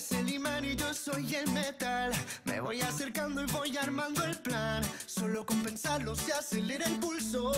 eres el imán y yo soy el metal. Me voy acercando y voy armando el plan. Solo con pensarlo se acelera el pulso.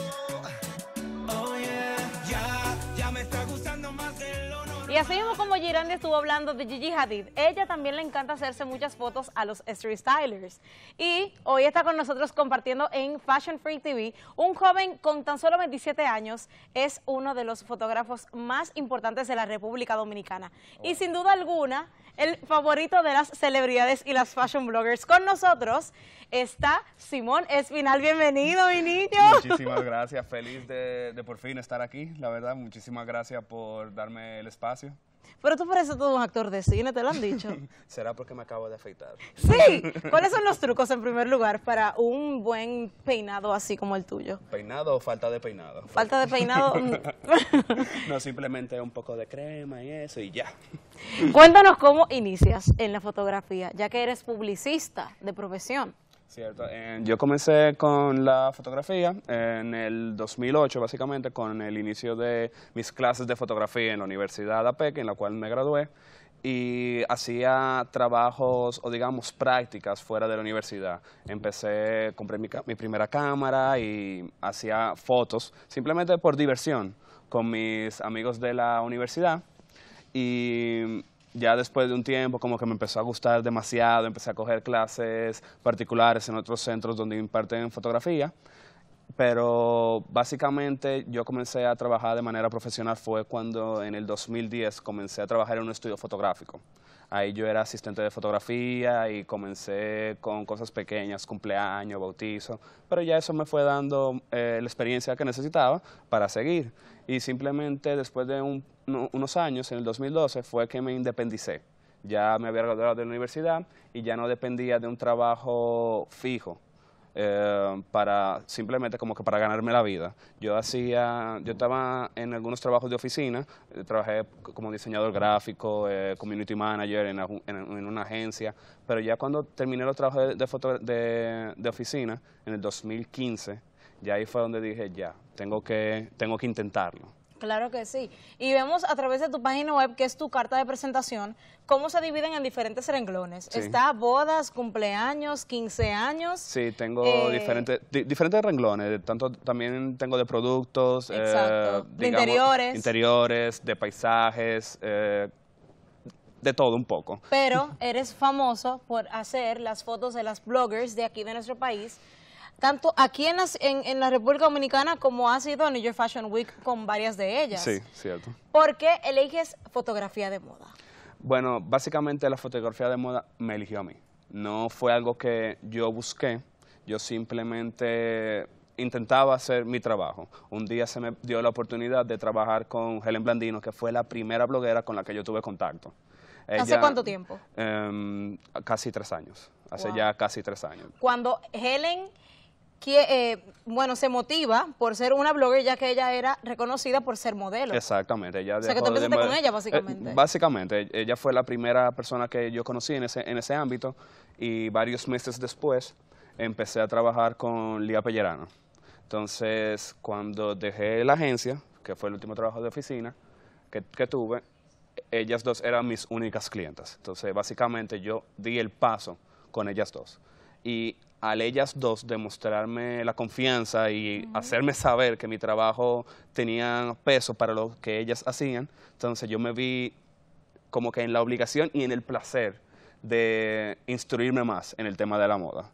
Oh yeah, ya, ya me está gustando más el honor. Y así mismo como Girandi estuvo hablando de Gigi Hadid, ella también le encanta hacerse muchas fotos a los street stylers. Y hoy está con nosotros compartiendo en Fashion Free TV, un joven con tan solo 27 años, es uno de los fotógrafos más importantes de la República Dominicana. Y oh. sin duda alguna, el favorito de las celebridades y las fashion bloggers. Con nosotros está Simón Espinal. Bienvenido, mi niño. Muchísimas gracias. Feliz de por fin estar aquí. La verdad, muchísimas gracias por darme el espacio pero tú pareces todo un actor de cine, te lo han dicho. Será porque me acabo de afeitar. Sí. ¿Cuáles son los trucos en primer lugar para un buen peinado así como el tuyo? ¿Peinado o falta de peinado? Falta de peinado. Mm. no, simplemente un poco de crema y eso y ya. Cuéntanos cómo inicias en la fotografía, ya que eres publicista de profesión yo comencé con la fotografía en el 2008, básicamente, con el inicio de mis clases de fotografía en la Universidad de APEC, en la cual me gradué, y hacía trabajos o, digamos, prácticas fuera de la universidad. Empecé, compré mi, mi primera cámara y hacía fotos, simplemente por diversión, con mis amigos de la universidad. Y ya después de un tiempo como que me empezó a gustar demasiado, empecé a coger clases particulares en otros centros donde imparten fotografía pero básicamente yo comencé a trabajar de manera profesional fue cuando en el 2010 comencé a trabajar en un estudio fotográfico. Ahí yo era asistente de fotografía y comencé con cosas pequeñas, cumpleaños, bautizo, pero ya eso me fue dando eh, la experiencia que necesitaba para seguir. Y simplemente después de unos años, en el 2012, fue que me independicé. Ya me había graduado de la universidad y ya no dependía de un trabajo fijo eh, para simplemente como que para ganarme la vida. Yo hacía, yo estaba en algunos trabajos de oficina, eh, trabajé como diseñador gráfico, eh, community manager en, una agencia, pero ya cuando terminé los trabajos de, de, oficina, en el 2015, ya ahí fue donde dije, ya, tengo que, tengo que intentarlo. Claro que sí. Y vemos a través de tu página web, que es tu carta de presentación, cómo se dividen en diferentes renglones. Está bodas, cumpleaños, 15 años. Sí, tengo eh, diferentes, diferentes renglones. Tanto, también tengo de productos, eh, de interiores. interiores, de paisajes, eh, de todo un poco. Pero eres famoso por hacer las fotos de las bloggers de aquí de nuestro país tanto aquí en, la República Dominicana como ha sido en New York Fashion Week con varias de ellas. Sí, cierto. ¿Por qué eliges fotografía de moda? Bueno, básicamente la fotografía de moda me eligió a mí. No fue algo que yo busqué, yo simplemente intentaba hacer mi trabajo. Un día se me dio la oportunidad de trabajar con Helen Blandino, que fue la primera bloguera con la que yo tuve contacto. ¿Hace cuánto tiempo? Em, casi tres años. Hace ya casi tres años. Cuando Helen que, eh, bueno, se motiva por ser una blogger ya que ella era reconocida por ser modelo. Exactamente. Ella o sea, que empezaste con ella, eh, básicamente. básicamente. Ella fue la primera persona que yo conocí en ese, en ese ámbito y varios meses después empecé a trabajar con Lía Pellerano. Entonces, cuando dejé la agencia, que fue el último trabajo de oficina que, que tuve, ellas dos eran mis únicas clientas. Entonces, básicamente yo di el paso con ellas dos. Y al ellas dos demostrarme la confianza y hacerme saber que mi trabajo tenía peso para lo que ellas hacían, entonces yo me vi como que en la obligación y en el placer de instruirme más en el tema de la moda.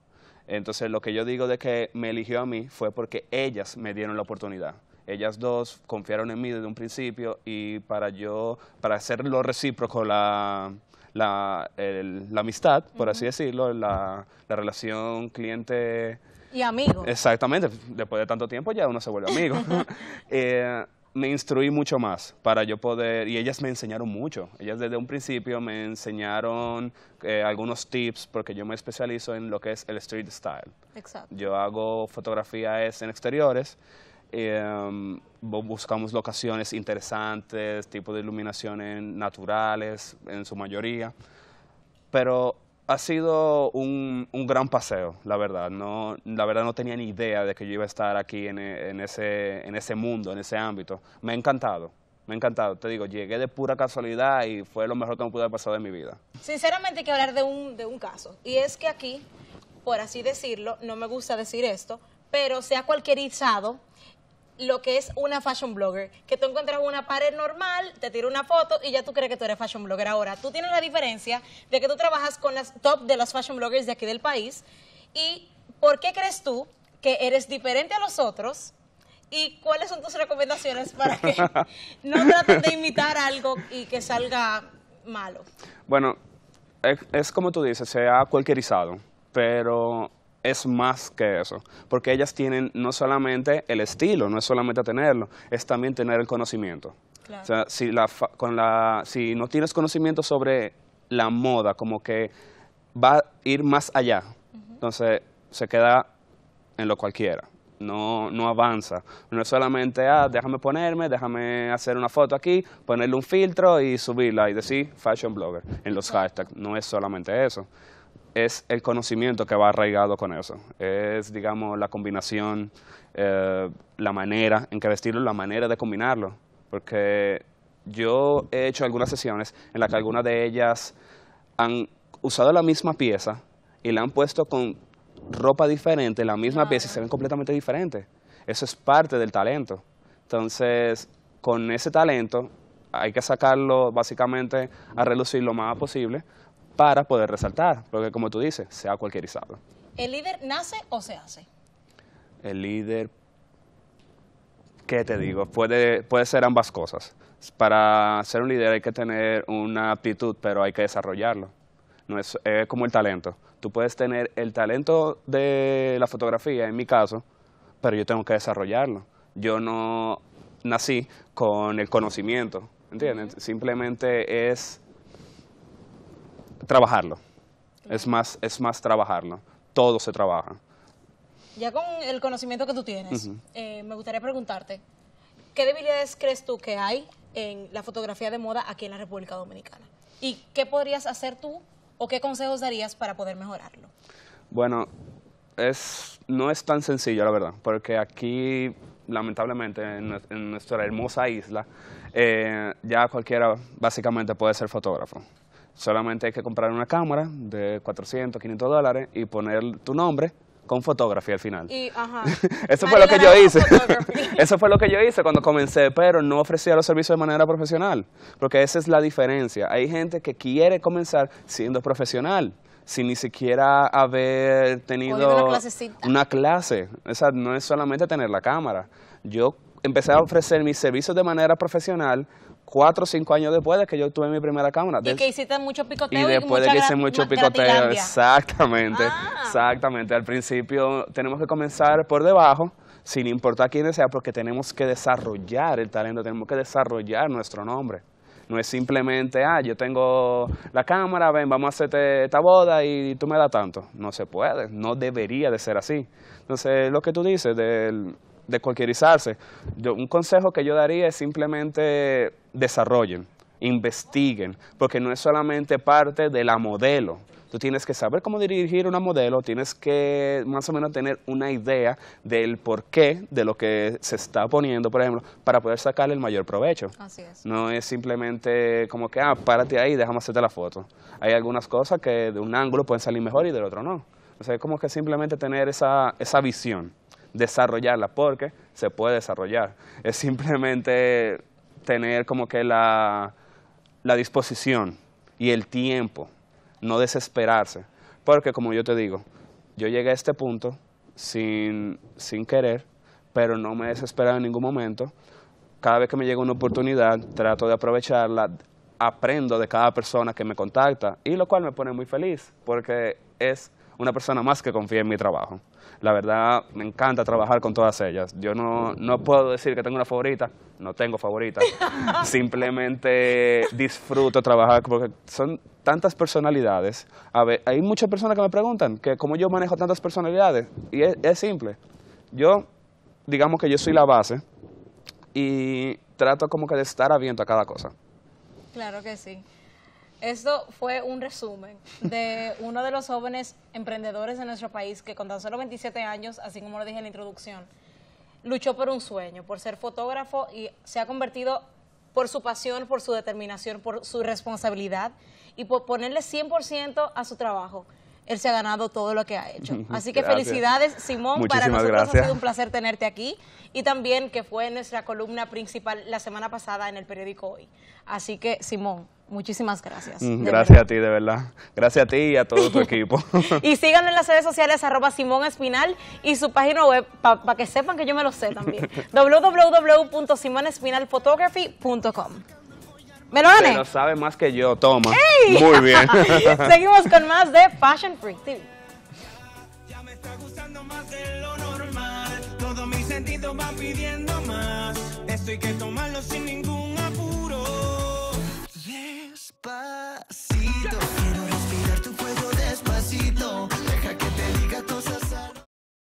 Entonces lo que yo digo de que me eligió a mí fue porque ellas me dieron la oportunidad. Ellas dos confiaron en mí desde un principio y para yo, para hacerlo recíproco la, la, amistad, por así decirlo, la, relación cliente... Y amigo. Exactamente, después de tanto tiempo ya uno se vuelve amigo. Eh, me instruí mucho más para yo poder, y ellas me enseñaron mucho. Ellas desde un principio me enseñaron eh, algunos tips, porque yo me especializo en lo que es el street style. Exacto. Yo hago fotografías en exteriores. Eh, buscamos locaciones interesantes, tipos de iluminaciones naturales en su mayoría, pero ha sido un, un, gran paseo, la verdad. No, la verdad no tenía ni idea de que yo iba a estar aquí en, ese, en ese mundo, en ese ámbito. Me ha encantado. Me ha encantado, te digo, llegué de pura casualidad y fue lo mejor que me pudo haber pasado en mi vida. Sinceramente hay que hablar de un, de un caso, y es que aquí, por así decirlo, no me gusta decir esto, pero se ha cualquierizado lo que es una fashion blogger, que tú encuentras una pared normal, te tira una foto y ya tú crees que tú eres fashion blogger. Ahora, tú tienes la diferencia de que tú trabajas con las top de las fashion bloggers de aquí del país y ¿por qué crees tú que eres diferente a los otros? ¿Y cuáles son tus recomendaciones para que no traten de imitar algo y que salga malo? Bueno, es, como tú dices, se ha cualquierizado, pero es más que eso, porque ellas tienen no solamente el estilo, no es solamente tenerlo, es también tener el conocimiento. O sea, si, no tienes conocimiento sobre la moda, como que va a ir más allá, entonces se queda en lo cualquiera. No, no avanza. No es solamente, ah, déjame ponerme, déjame hacer una foto aquí, ponerle un filtro y subirla y decir fashion blogger en los hashtags. No es solamente eso es el conocimiento que va arraigado con eso. Es, digamos, la combinación, eh, la manera en que vestirlo, la manera de combinarlo. Porque yo he hecho algunas sesiones en las que algunas de ellas han usado la misma pieza y la han puesto con ropa diferente, la misma pieza y se ven completamente diferentes. Eso es parte del talento. Entonces, con ese talento hay que sacarlo básicamente a relucir lo más posible para poder resaltar, porque como tú dices, se ha cualquierizado. ¿El líder nace o se hace? El líder, ¿qué te digo? Puede, puede ser ambas cosas. Para ser un líder hay que tener una aptitud, pero hay que desarrollarlo. No es, es como el talento. Tú puedes tener el talento de la fotografía, en mi caso, pero yo tengo que desarrollarlo. Yo no nací con el conocimiento, ¿entiendes? Simplemente es trabajarlo. Es más, es más trabajarlo. Todo se trabaja. Ya con el conocimiento que tú tienes, eh, me gustaría preguntarte, ¿qué debilidades crees tú que hay en la fotografía de moda aquí en la República Dominicana? ¿Y qué podrías hacer tú o qué consejos darías para poder mejorarlo? Bueno, es, no es tan sencillo, la verdad, porque aquí, lamentablemente, en, nuestra hermosa isla, eh, ya cualquiera básicamente puede ser fotógrafo. Solamente hay que comprar una cámara de 400, 500 dólares y poner tu nombre con fotografía al final. Eso fue lo que yo hice. Eso fue lo que yo hice cuando comencé, pero no ofrecía los servicios de manera profesional, porque esa es la diferencia. Hay gente que quiere comenzar siendo profesional sin ni siquiera haber tenido una, clase. O sea, no es solamente tener la cámara. Yo empecé a ofrecer mis servicios de manera profesional cuatro o cinco años después de que yo tuve mi primera cámara. Y que hiciste mucho picoteo. Y después de que hice mucho picoteo. Exactamente, ah. exactamente. Al principio tenemos que comenzar por debajo, sin importar quién sea, porque tenemos que desarrollar el talento, tenemos que desarrollar nuestro nombre. No es simplemente, ah, yo tengo la cámara, ven, vamos a hacerte esta boda y tú me das tanto. No se puede, no debería de ser así. Entonces, lo que tú dices del de cualquierizarse, yo, un consejo que yo daría es simplemente desarrollen, investiguen, porque no es solamente parte de la modelo. Tú tienes que saber cómo dirigir una modelo, tienes que más o menos tener una idea del porqué de lo que se está poniendo, por ejemplo, para poder sacarle el mayor provecho. Así es. No es simplemente como que, ah, párate ahí, déjame hacerte la foto. Hay algunas cosas que de un ángulo pueden salir mejor y del otro no. O sea, es como que simplemente tener esa, esa visión desarrollarla, porque se puede desarrollar. Es simplemente tener como que la, disposición y el tiempo, no desesperarse. Porque como yo te digo, yo llegué a este punto sin, sin querer, pero no me he desesperado en ningún momento. Cada vez que me llega una oportunidad, trato de aprovecharla, aprendo de cada persona que me contacta, y lo cual me pone muy feliz, porque es una persona más que confía en mi trabajo. La verdad, me encanta trabajar con todas ellas. Yo no, puedo decir que tengo una favorita, no tengo favorita. Simplemente disfruto trabajar porque son tantas personalidades. A ver, hay muchas personas que me preguntan que cómo yo manejo tantas personalidades. Y es, es simple. Yo, digamos que yo soy la base y trato como que de estar abierto a cada cosa. Claro que sí. Esto fue un resumen de uno de los jóvenes emprendedores de nuestro país que con tan solo 27 años, así como lo dije en la introducción, luchó por un sueño, por ser fotógrafo y se ha convertido por su pasión, por su determinación, por su responsabilidad y por ponerle 100% a su trabajo él se ha ganado todo lo que ha hecho. Así que felicidades, Simón. para nosotros ha sido un placer tenerte aquí y también que fue nuestra columna principal la semana pasada en el periódico Hoy. Así que, Simón, Muchísimas gracias. Gracias a ti, de verdad. Gracias a ti y a todo tu equipo. y síganlo en las redes sociales, arroba Simón Espinal y su página web, para que sepan que yo me lo sé también, www.simonespinalphotography.com. ¿Me lo sabe más que yo, toma. ¡Ey! Muy bien. Seguimos con más de Fashion Freak TV. Ya me está gustando más de lo normal. Todo mi sentido va pidiendo más. Esto hay que tomarlo sin ningún